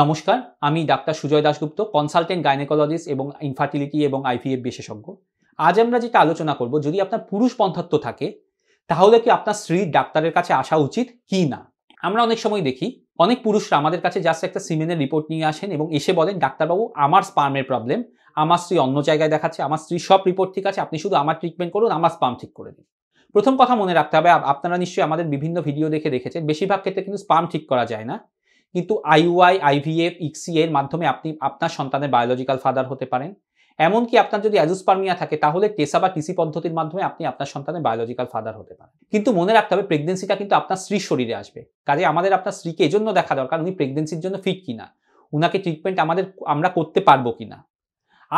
নমস্কার আমি doctor Sujoy Dasgupta consultant gynaecologist এবং ইনফার্টিলিটি এবং আইভিএফ বিশেষজ্ঞ আজ আমরা যেটা আলোচনা করব যদি আপনার পুরুষ পন্থাত্ব থাকে তাহলে কি আপনার স্ত্রীর ডাক্তারের কাছে আসা উচিত কি না আমরা অনেক সময় দেখি অনেক পুরুষরা আমাদের কাছে জাস্ট একটা সিমেনের রিপোর্ট নিয়ে আসেন এবং এসে বলেন ডাক্তারবাবু আমার স্পার্মের প্রবলেম আমার স্ত্রী অন্য জায়গায় দেখাচ্ছে আমার স্ত্রী সব রিপোর্ট ঠিক আছে আপনি শুধু আমার ট্রিটমেন্ট করুন আমার স্পার্ম ঠিক করে দিন প্রথম কথা মনে রাখতে হবে আপনারা নিশ্চয়ই আমাদের বিভিন্ন ভিডিও দেখে দেখেছেন বেশিরভাগ ক্ষেত্রে কিন্তু স্পাম ঠিক করা যায় না কিন্তু আইওয়াই আইভিএফ ইক্সি এর মাধ্যমে আপনি আপনার সন্তানের বায়োলজিক্যাল ফাদার হতে পারেন এমনকি আপনার যদি অ্যাজুসপার্মিয়া থাকে তাহলে টেসা বা টিসি পদ্ধতির মাধ্যমে আপনি আপনার সন্তানের বায়োলজিক্যাল ফাদার হতে পারেন কিন্তু মনে রাখতে হবে প্রেগনেন্সিটা কিন্তু আপনার স্ত্রীর শরীরে আসবে কাজে আমাদের আপনার স্ত্রীকে এজন্য দেখা দরকার উনি প্রেগনেন্সির জন্য ফিট কিনা উনাকে ট্রিটমেন্ট আমাদের আমরা করতে পারবো কিনা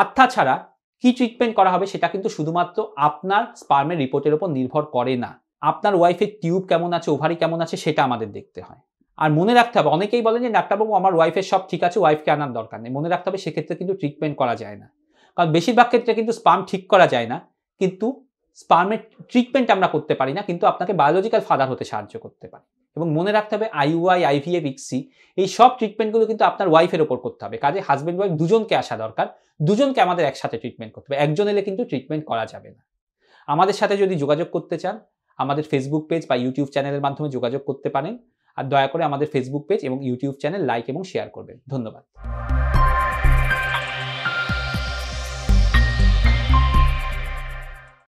আত্মা ছাড়া কি ট্রিটমেন্ট করা হবে সেটা কিন্তু শুধুমাত্র আপনার স্পার্মের রিপোর্টের উপর নির্ভর করে না আপনার ওয়াইফের টিউব কেমন আছে ওভারি কেমন আছে সেটা আমাদের দেখতে হয় আর মনে রাখতে হবে অনেকেই বলেন যে ডাক্তারবাবু আমার ওয়াইফের সব ঠিক আছে ওয়াইফকে আনার দরকার নেই মনে রাখতে হবে সেক্ষেত্রে কিন্তু ট্রিটমেন্ট করা যায় না কারণ বেশিরভাগ ক্ষেত্রে কিন্তু স্পাম ঠিক করা যায় না কিন্তু স্পামের ট্রিটমেন্ট আমরা করতে পারি না কিন্তু আপনাকে বায়োলজিক্যাল ফাদার হতে সাহায্য করতে পারি এবং মনে রাখতে হবে আইওয়াই আইভিএফ ইক্সি এই সব ট্রিটমেন্টগুলো কিন্তু আপনার ওয়াইফের ওপর করতে হবে কাজে হাজব্যান্ড ওয়াইফ দুজনকে আসা দরকার দুজনকে আমাদের একসাথে ট্রিটমেন্ট করতে হবে একজন এলে কিন্তু ট্রিটমেন্ট করা যাবে না আমাদের সাথে যদি যোগাযোগ করতে চান আমাদের ফেসবুক পেজ বা ইউটিউব চ্যানেলের মাধ্যমে যোগাযোগ করতে পারেন আর দয়া করে আমাদের ফেসবুক পেজ এবং ইউটিউব চ্যানেল লাইক এবং শেয়ার করবেন ধন্যবাদ